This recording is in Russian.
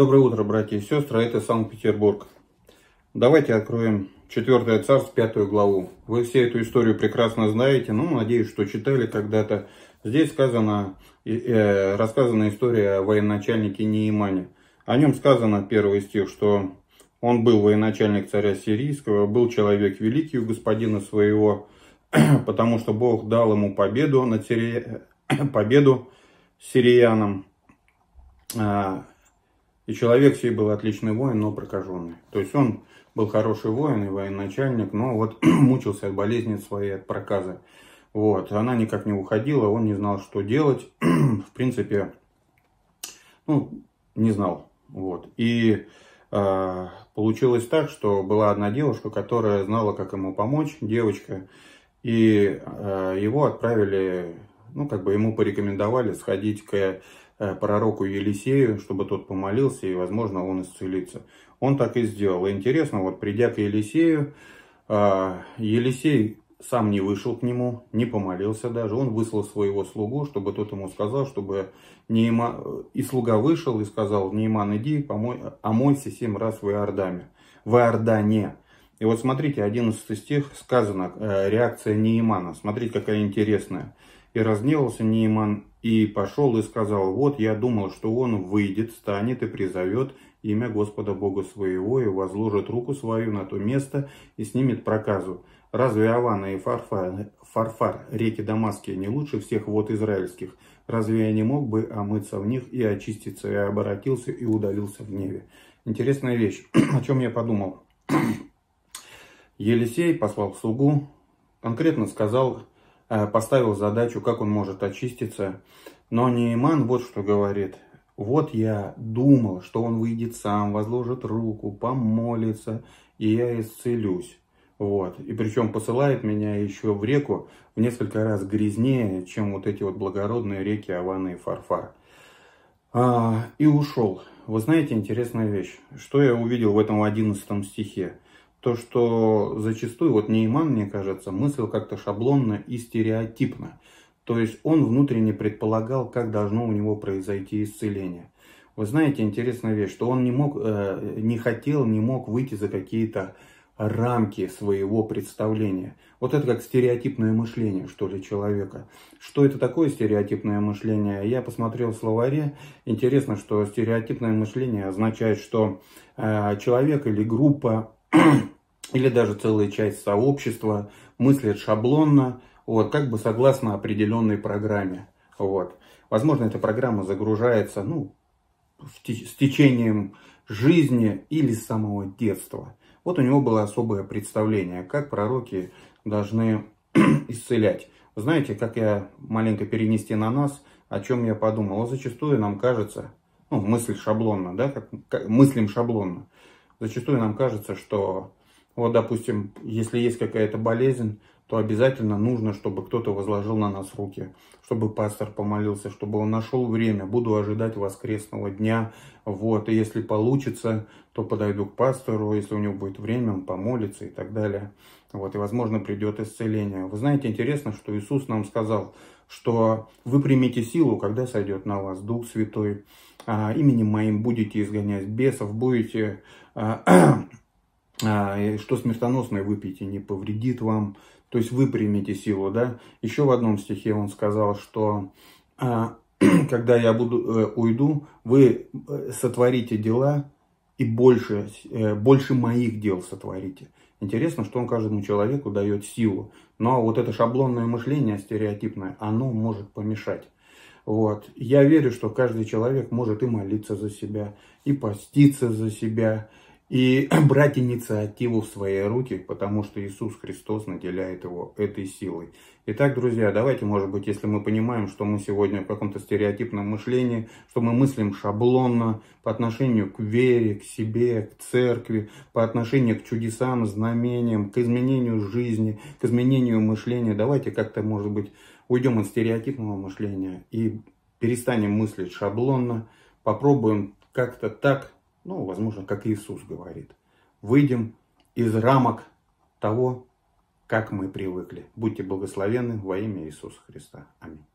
Доброе утро, братья и сестры, а это Санкт-Петербург. Давайте откроем 4 царств, 5 главу. Вы все эту историю прекрасно знаете, ну, надеюсь, что читали когда-то. Здесь сказана, э, рассказана история о военачальнике Неимане. О нем сказано, первый стих, что он был военачальник царя Сирийского, был человек великий у господина своего, потому что Бог дал ему победу над Сири... победу сириянам а, и человек сей был отличный воин, но прокаженный. То есть он был хороший воин и военачальник, но вот мучился от болезни своей, от проказы. Вот, она никак не уходила, он не знал, что делать. в принципе, ну, не знал. Вот. И э, получилось так, что была одна девушка, которая знала, как ему помочь, девочка. И э, его отправили, ну, как бы ему порекомендовали сходить к Э, пророку Елисею, чтобы тот помолился, и, возможно, он исцелится. Он так и сделал. И интересно, вот придя к Елисею, э, Елисей сам не вышел к нему, не помолился даже. Он выслал своего слугу, чтобы тот ему сказал, чтобы Нейман... Э, и слуга вышел и сказал, Нейман, иди, помой... омойся семь раз в Иордаме. В Иордане. И вот смотрите, 11 стих сказано, реакция Неймана. Смотрите, какая интересная. И разневался Нейман и пошел и сказал, вот я думал, что он выйдет, станет и призовет имя Господа Бога своего и возложит руку свою на то место и снимет проказу. Разве Авана и Фарфар, Фарфар, реки Дамасские, не лучше всех вод израильских? Разве я не мог бы омыться в них и очиститься, и оборотился, и удалился в небе? Интересная вещь, о чем я подумал. Елисей послал слугу, конкретно сказал Э, поставил задачу, как он может очиститься. Но Нейман вот что говорит. Вот я думал, что он выйдет сам, возложит руку, помолится, и я исцелюсь. Вот. И причем посылает меня еще в реку в несколько раз грязнее, чем вот эти вот благородные реки Аваны и Фарфар. А, и ушел. Вы знаете, интересная вещь. Что я увидел в этом одиннадцатом стихе? то, что зачастую, вот Нейман, мне кажется, мысль как-то шаблонно и стереотипно. То есть он внутренне предполагал, как должно у него произойти исцеление. Вы знаете, интересная вещь, что он не мог, э, не хотел, не мог выйти за какие-то рамки своего представления. Вот это как стереотипное мышление, что ли, человека. Что это такое стереотипное мышление? Я посмотрел в словаре. Интересно, что стереотипное мышление означает, что э, человек или группа или даже целая часть сообщества мыслят шаблонно, вот, как бы согласно определенной программе. Вот. Возможно, эта программа загружается ну, в с течением жизни или с самого детства. Вот у него было особое представление, как пророки должны исцелять. Знаете, как я маленько перенести на нас, о чем я подумал? Вот зачастую нам кажется, ну, мысль шаблонно, да, как, как мыслим шаблонно, Зачастую нам кажется, что вот, допустим, если есть какая-то болезнь, то обязательно нужно, чтобы кто-то возложил на нас руки, чтобы пастор помолился, чтобы он нашел время. Буду ожидать воскресного дня. Вот, и если получится, то подойду к пастору, если у него будет время, он помолится и так далее. Вот, и, возможно, придет исцеление. Вы знаете, интересно, что Иисус нам сказал – что вы примете силу, когда сойдет на вас Дух Святой, а, именем моим будете изгонять бесов, будете, а, а, что смертоносное выпьете, не повредит вам, то есть вы примете силу, да. Еще в одном стихе он сказал, что когда я буду, э, уйду, вы э, сотворите дела и больше, э, больше моих дел сотворите. Интересно, что он каждому человеку дает силу. Но вот это шаблонное мышление стереотипное, оно может помешать. Вот. Я верю, что каждый человек может и молиться за себя, и поститься за себя, и брать инициативу в свои руки, потому что Иисус Христос наделяет его этой силой. Итак, друзья, давайте, может быть, если мы понимаем, что мы сегодня в каком-то стереотипном мышлении, что мы мыслим шаблонно по отношению к вере, к себе, к церкви, по отношению к чудесам, знамениям, к изменению жизни, к изменению мышления, давайте как-то, может быть, уйдем от стереотипного мышления и перестанем мыслить шаблонно, попробуем как-то так ну, возможно, как Иисус говорит, выйдем из рамок того, как мы привыкли. Будьте благословенны во имя Иисуса Христа. Аминь.